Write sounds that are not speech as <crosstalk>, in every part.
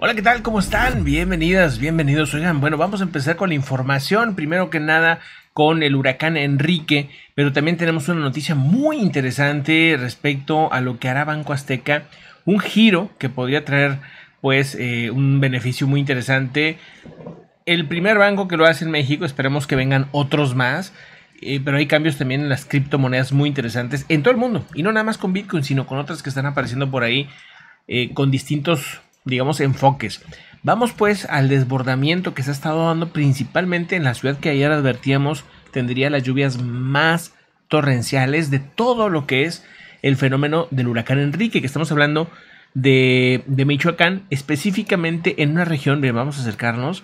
Hola, ¿qué tal? ¿Cómo están? Bienvenidas, bienvenidos. Oigan, bueno, vamos a empezar con la información. Primero que nada, con el huracán Enrique, pero también tenemos una noticia muy interesante respecto a lo que hará Banco Azteca, un giro que podría traer pues eh, un beneficio muy interesante. El primer banco que lo hace en México, esperemos que vengan otros más. Eh, pero hay cambios también en las criptomonedas muy interesantes en todo el mundo. Y no nada más con Bitcoin, sino con otras que están apareciendo por ahí eh, con distintos digamos, enfoques. Vamos pues al desbordamiento que se ha estado dando principalmente en la ciudad que ayer advertíamos tendría las lluvias más torrenciales de todo lo que es el fenómeno del huracán Enrique, que estamos hablando de, Michoacán, específicamente en una región, bien, vamos a acercarnos,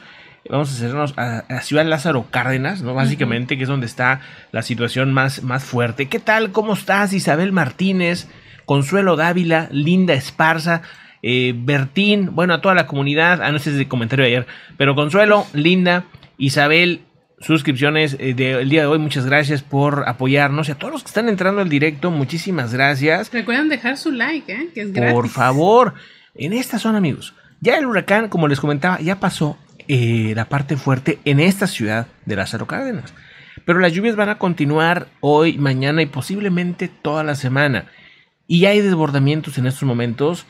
vamos a acercarnos a, la Ciudad Lázaro Cárdenas, ¿no? Básicamente, que es donde está la situación más, más fuerte. ¿Qué tal? ¿Cómo estás? Isabel Martínez, Consuelo Dávila, Linda Esparza. Eh, Bertín, bueno, a toda la comunidad, a ah, no comentario de ayer, pero Consuelo, Linda, Isabel, suscripciones eh, del día de hoy. Muchas gracias por apoyarnos. Y a todos los que están entrando al directo, muchísimas gracias. Recuerden dejar su like, ¿eh? que es por Por favor, en esta zona, amigos. Ya el huracán, como les comentaba, ya pasó la parte fuerte en esta ciudad de las Cárdenas. Pero las lluvias van a continuar hoy, mañana y posiblemente toda la semana. Y hay desbordamientos en estos momentos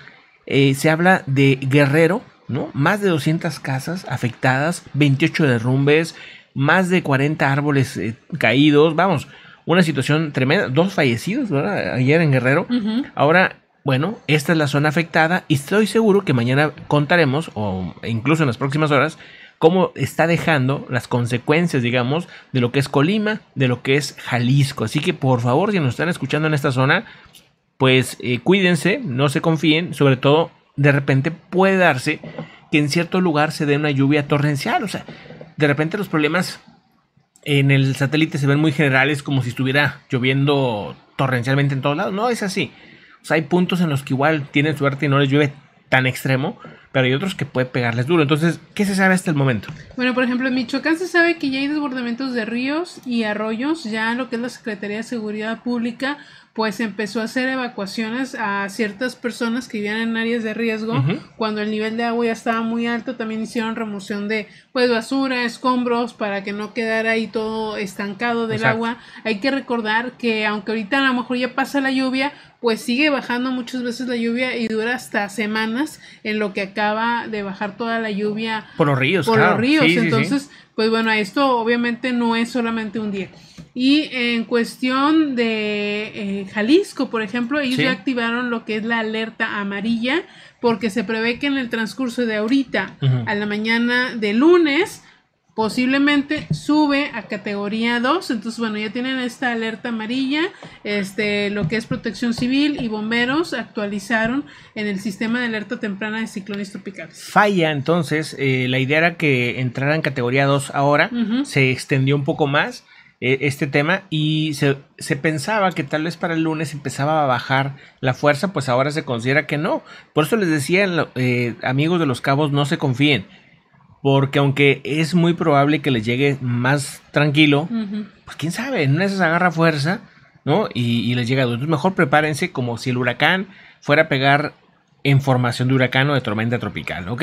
eh, se habla de Guerrero, ¿no? Más de 200 casas afectadas, 28 derrumbes, más de 40 árboles eh, caídos, vamos, una situación tremenda, dos fallecidos, ¿verdad? Ayer en Guerrero. Ahora, bueno, esta es la zona afectada y estoy seguro que mañana contaremos, o incluso en las próximas horas, cómo está dejando las consecuencias, digamos, de lo que es Colima, de lo que es Jalisco. Así que por favor, si nos están escuchando en esta zona, pues eh, cuídense, no se confíen, sobre todo de repente puede darse que en cierto lugar se dé una lluvia torrencial, o sea, de repente los problemas en el satélite se ven muy generales como si estuviera lloviendo torrencialmente en todos lados, no es así, o sea, hay puntos en los que igual tienen suerte y no les llueve tan extremo, pero hay otros que puede pegarles duro. Entonces, ¿qué se sabe hasta el momento? Bueno, por ejemplo, en Michoacán se sabe que ya hay desbordamientos de ríos y arroyos, ya lo que es la Secretaría de Seguridad Pública, pues empezó a hacer evacuaciones a ciertas personas que vivían en áreas de riesgo. Cuando el nivel de agua ya estaba muy alto, también hicieron remoción de pues basura, escombros, para que no quedara ahí todo estancado del agua. Hay que recordar que aunque ahorita a lo mejor ya pasa la lluvia, pues sigue bajando muchas veces la lluvia y dura hasta semanas en lo que acá de bajar toda la lluvia por los ríos. Por los ríos. Entonces, pues bueno, esto obviamente no es solamente un día. Y en cuestión de eh, Jalisco, por ejemplo, ellos ya activaron lo que es la alerta amarilla porque se prevé que en el transcurso de ahorita a la mañana de lunes posiblemente sube a categoría 2. Entonces, bueno, ya tienen esta alerta amarilla. Este, lo que es protección civil y bomberos actualizaron en el sistema de alerta temprana de ciclones tropicales. Falla, entonces, eh, la idea era que entrara en categoría 2 ahora. Se extendió un poco más eh, este tema y se, pensaba que tal vez para el lunes empezaba a bajar la fuerza, pues ahora se considera que no. Por eso les decía, eh, amigos de los cabos, no se confíen porque aunque es muy probable que les llegue más tranquilo, pues quién sabe, no una esas agarra fuerza, ¿no? Y, y les llega. Entonces mejor prepárense como si el huracán fuera a pegar en formación de huracán o de tormenta tropical, ¿ok?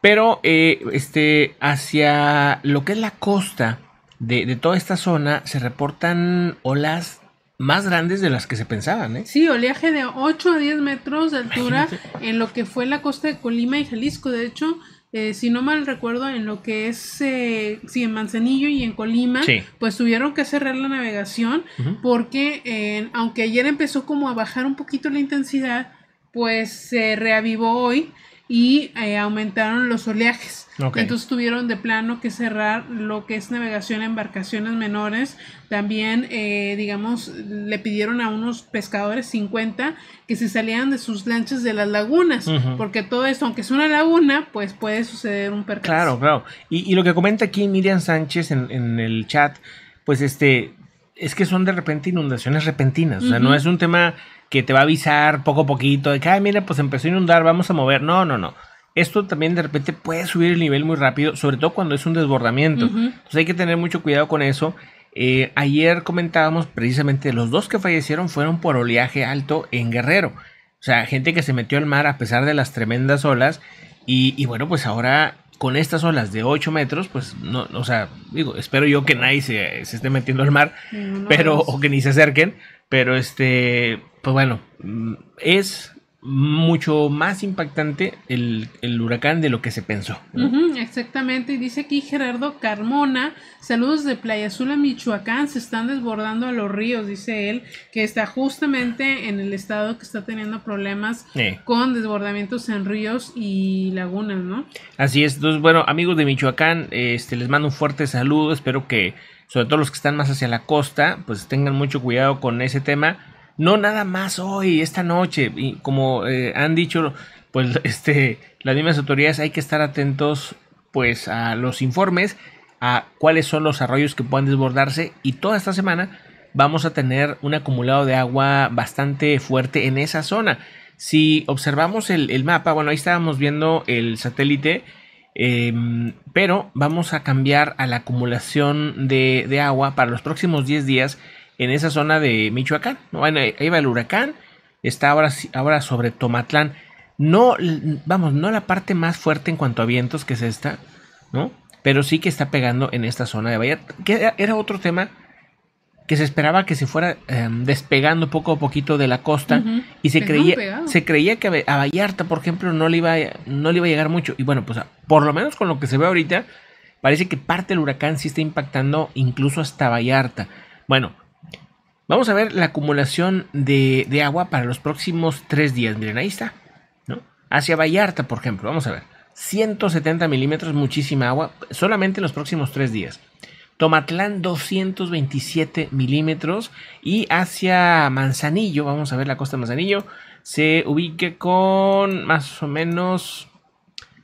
Pero eh, este, hacia lo que es la costa de, toda esta zona se reportan olas más grandes de las que se pensaban, ¿eh? Sí, oleaje de 8 a 10 metros de altura en lo que fue la costa de Colima y Jalisco. De hecho, eh, si no mal recuerdo, en lo que es, Si eh, sí, en Manzanillo y en Colima, pues tuvieron que cerrar la navegación porque aunque ayer empezó como a bajar un poquito la intensidad, pues se reavivó hoy y eh, aumentaron los oleajes. Entonces tuvieron de plano que cerrar lo que es navegación a embarcaciones menores. También, eh, digamos, le pidieron a unos pescadores 50 que se salieran de sus lanchas de las lagunas, porque todo esto, aunque es una laguna, pues puede suceder un percance. Claro, claro. Y, lo que comenta aquí Miriam Sánchez en, en el chat, pues este, es que son de repente inundaciones repentinas. O sea, no es un tema que te va a avisar poco a poquito de que, ay, mira, pues empezó a inundar, vamos a mover. No, no, no. Esto también de repente puede subir el nivel muy rápido, sobre todo cuando es un desbordamiento. Entonces hay que tener mucho cuidado con eso. Eh, ayer comentábamos precisamente los dos que fallecieron fueron por oleaje alto en Guerrero. O sea, gente que se metió al mar a pesar de las tremendas olas. Y, bueno, pues ahora con estas olas de 8 metros, pues no, o sea, digo, espero yo que nadie se, esté metiendo al mar, pero, o que ni se acerquen, pero este, pues bueno, mm, es mucho más impactante el, huracán de lo que se pensó. exactamente, y dice aquí Gerardo Carmona, saludos de Playa Azul a Michoacán, se están desbordando a los ríos, dice él, que está justamente en el estado que está teniendo problemas con desbordamientos en ríos y lagunas, ¿no? Así es, entonces, bueno, amigos de Michoacán, este, les mando un fuerte saludo, espero que, sobre todo los que están más hacia la costa, pues tengan mucho cuidado con ese tema no nada más hoy, esta noche, y como eh, han dicho, pues <laughs> este, las mismas autoridades hay que estar atentos pues a los informes, a cuáles son los arroyos que puedan desbordarse y toda esta semana vamos a tener un acumulado de agua bastante fuerte en esa zona. Si observamos el, mapa, bueno, ahí estábamos viendo el satélite, em, pero vamos a cambiar a la acumulación de, de agua para los próximos 10 días en esa zona de Michoacán. Bueno, ahí va el huracán, está ahora, ahora sobre Tomatlán. No, vamos, no la parte más fuerte en cuanto a vientos que es esta, ¿no? Pero sí que está pegando en esta zona de Vallarta... que era otro tema que se esperaba que se fuera em, despegando poco a poquito de la costa y se creía se creía que a Vallarta, por ejemplo, no le iba no le iba a llegar mucho y bueno, pues por lo menos con lo que se ve ahorita parece que parte del huracán sí está impactando incluso hasta Vallarta. Bueno, Vamos a ver la acumulación de, agua para los próximos tres días. Miren, ahí está. ¿no? Hacia Vallarta, por ejemplo. Vamos a ver. 170 milímetros, muchísima agua. Solamente en los próximos tres días. Tomatlán 227 milímetros y hacia Manzanillo, vamos a ver la costa de Manzanillo, se ubique con más o menos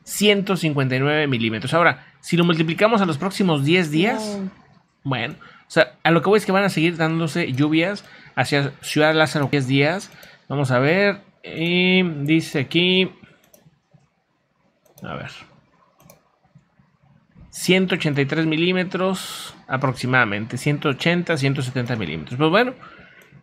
159 milímetros. Ahora, si lo multiplicamos a los próximos 10 días, bueno, o sea, a lo que voy es que van a seguir dándose lluvias hacia Ciudad Lázaro 10 días. Vamos a ver. Y dice aquí. A ver. 183 milímetros aproximadamente. 180, 170 milímetros. Pues bueno,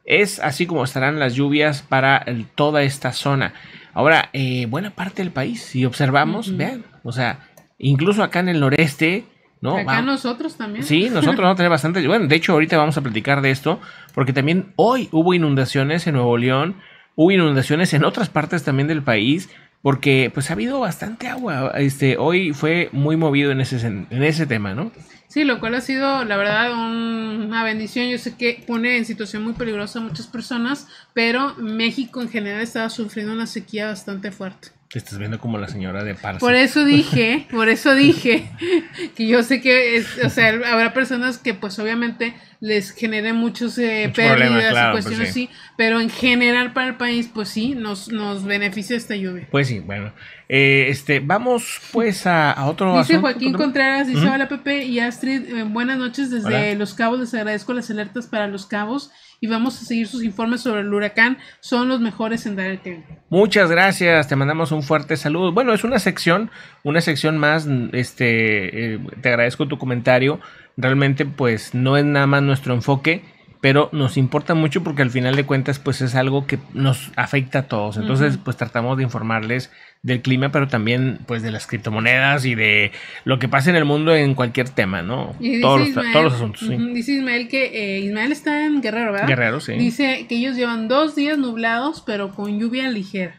es así como estarán las lluvias para toda esta zona. Ahora, eh, buena parte del país, si observamos, vean, o sea, incluso acá en el noreste, Acá nosotros también. Sí, nosotros vamos a tener <laughs> bastante. Bueno, de hecho, ahorita vamos a platicar de esto, porque también hoy hubo inundaciones en Nuevo León, hubo inundaciones en otras partes también del país, porque pues ha habido bastante agua. Este, hoy fue muy movido en ese, en ese tema, ¿no? Sí, lo cual ha sido, la verdad, una bendición. Yo sé que pone en situación muy peligrosa a muchas personas, pero México en general estaba sufriendo una sequía bastante fuerte. Te estás viendo como la señora de Parsi. Por eso <laughs> dije, por eso dije <laughs> que yo sé que, es, o sea, habrá personas que pues obviamente les genere muchos eh, pérdidas pues cuestiones pero en general para el país pues sí, nos, nos beneficia esta lluvia. Pues sí, bueno. Eh, este, vamos pues a, otro Dice Joaquín Contreras, dice hola Pepe y Astrid, eh, buenas noches desde Los Cabos, les agradezco las alertas para Los Cabos y vamos a seguir sus informes sobre el huracán. Son los mejores en dar el tiempo. Muchas gracias, te mandamos un fuerte saludo. Bueno, es una sección, una sección más, este, eh, te agradezco tu comentario. Realmente pues no es nada más nuestro enfoque pero nos importa mucho porque al final de cuentas pues es algo que nos afecta a todos. Entonces pues tratamos de informarles del clima, pero también pues de las criptomonedas y de lo que pasa en el mundo en cualquier tema, ¿no? todos, los, asuntos. Dice Ismael que eh, Ismael está en Guerrero, ¿verdad? Guerrero, sí. Dice que ellos llevan dos días nublados, pero con lluvia ligera.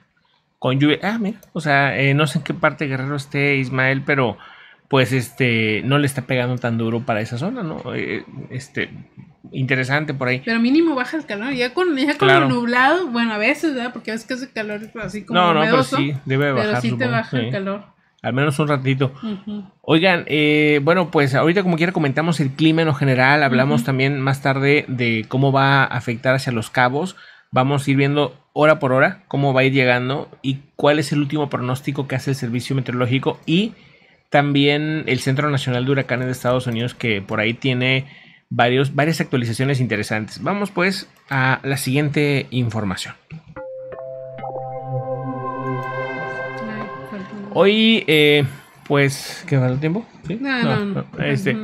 Con lluvia, ah, mira, o sea, eh, no sé en qué parte Guerrero esté Ismael, pero pues este, no le está pegando tan duro para esa zona, ¿no? Eh, este, interesante por ahí. Pero mínimo baja el calor, ya con, ya con nublado, bueno, a veces, ¿verdad? Porque a que hace calor así como No, no, pero sí, debe bajar. Pero sí te baja el calor. Al menos un ratito. Oigan, eh, bueno, pues ahorita como quiera comentamos el clima en lo general, hablamos también más tarde de cómo va a afectar hacia los cabos, vamos a ir viendo hora por hora cómo va a ir llegando y cuál es el último pronóstico que hace el servicio meteorológico y también el Centro Nacional de Huracanes de Estados Unidos, que por ahí tiene varios, varias actualizaciones interesantes. Vamos pues a la siguiente información. Hoy, eh, pues, ¿qué el tiempo? no. Este,